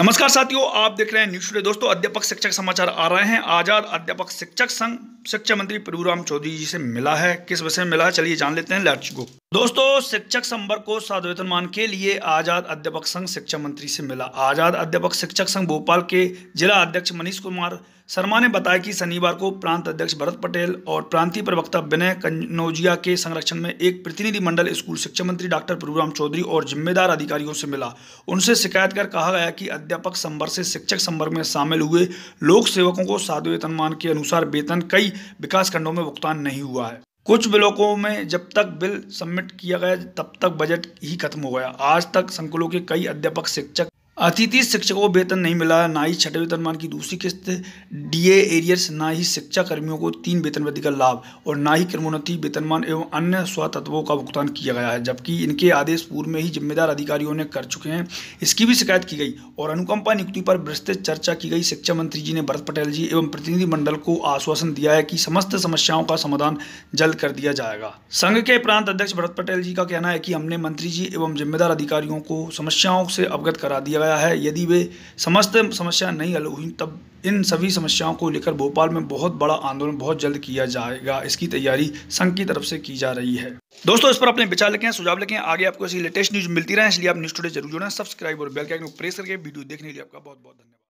नमस्कार साथियों आप देख रहे हैं न्यूज टूडे दोस्तों अध्यापक शिक्षक समाचार आ रहे हैं आजाद अध्यापक शिक्षक संघ शिक्षा मंत्री प्रभुराम चौधरी जी से मिला है किस विषय में मिला है चलिए जान लेते हैं लेट्स गो दोस्तों शिक्षक संवर्ग को साधवेतन मान के लिए आज़ाद अध्यापक संघ शिक्षा मंत्री से मिला आज़ाद अध्यापक शिक्षक संघ भोपाल के जिला अध्यक्ष मनीष कुमार शर्मा ने बताया कि शनिवार को प्रांत अध्यक्ष भरत पटेल और प्रांतीय प्रवक्ता विनय कन्नौजिया के संरक्षण में एक प्रतिनिधिमंडल स्कूल शिक्षा मंत्री डॉक्टर प्रभुराम चौधरी और जिम्मेदार अधिकारियों से मिला उनसे शिकायत कर कहा गया कि अध्यापक संवर्ग से शिक्षक संवर्ग में शामिल हुए लोक सेवकों को साधु वेतनमान के अनुसार वेतन कई विकासखंडों में भुगतान नहीं हुआ है कुछ ब्लॉकों में जब तक बिल सबमिट किया गया तब तक बजट ही खत्म हो गया आज तक संकुलों के कई अध्यापक शिक्षक अतिथि शिक्षकों को वेतन नहीं मिला ना ही छठे वेतनमान की दूसरी किस्त डीए एरियर्स ना ही शिक्षा कर्मियों को तीन वेतन वृद्धि का लाभ और ना ही क्रमोन्नति वेतनमान एवं अन्य स्वतत्वों का भुगतान किया गया है जबकि इनके आदेश पूर्व में ही जिम्मेदार अधिकारियों ने कर चुके हैं इसकी भी शिकायत की गई और अनुकंपा नियुक्ति पर विस्तृत चर्चा की गई शिक्षा मंत्री जी ने भरत पटेल जी एवं प्रतिनिधिमंडल को आश्वासन दिया है कि समस्त समस्याओं का समाधान जल्द कर दिया जाएगा संघ के प्रांत अध्यक्ष भरत पटेल जी का कहना है कि हमने मंत्री जी एवं जिम्मेदार अधिकारियों को समस्याओं से अवगत करा दिया गया है यदि वे समस्त समस्या नहीं हल हुई तब इन सभी समस्याओं को लेकर भोपाल में बहुत बड़ा आंदोलन बहुत जल्द किया जाएगा इसकी तैयारी संघ की तरफ से की जा रही है दोस्तों इस पर अपने विचार लिखें सुझाव लिखें आगे आपको ऐसी लेटेस्ट न्यूज मिलती रहे इसलिए आप न्यूज टूडे जरूर जुड़ें सब्सक्राइब और बेल के प्रेस करके वीडियो देखने के लिए आपका बहुत बहुत धन्यवाद